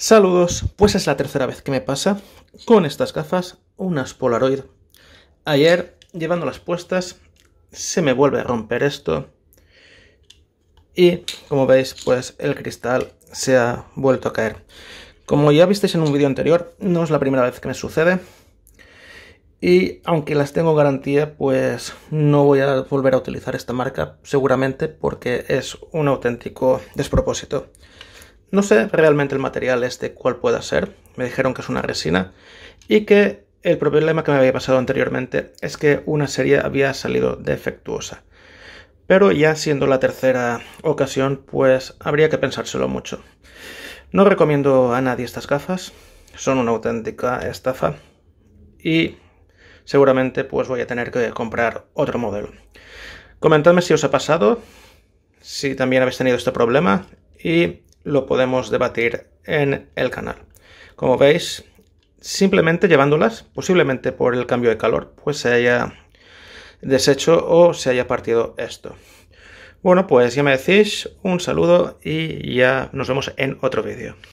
Saludos, pues es la tercera vez que me pasa con estas gafas, unas Polaroid. Ayer, llevándolas puestas, se me vuelve a romper esto. Y, como veis, pues el cristal se ha vuelto a caer. Como ya visteis en un vídeo anterior, no es la primera vez que me sucede. Y aunque las tengo garantía, pues no voy a volver a utilizar esta marca, seguramente, porque es un auténtico despropósito. No sé realmente el material este cuál pueda ser, me dijeron que es una resina y que el problema que me había pasado anteriormente es que una serie había salido defectuosa. Pero ya siendo la tercera ocasión, pues habría que pensárselo mucho. No recomiendo a nadie estas gafas, son una auténtica estafa y seguramente pues voy a tener que comprar otro modelo. Comentadme si os ha pasado, si también habéis tenido este problema y lo podemos debatir en el canal. Como veis, simplemente llevándolas, posiblemente por el cambio de calor, pues se haya deshecho o se haya partido esto. Bueno, pues ya me decís, un saludo y ya nos vemos en otro vídeo.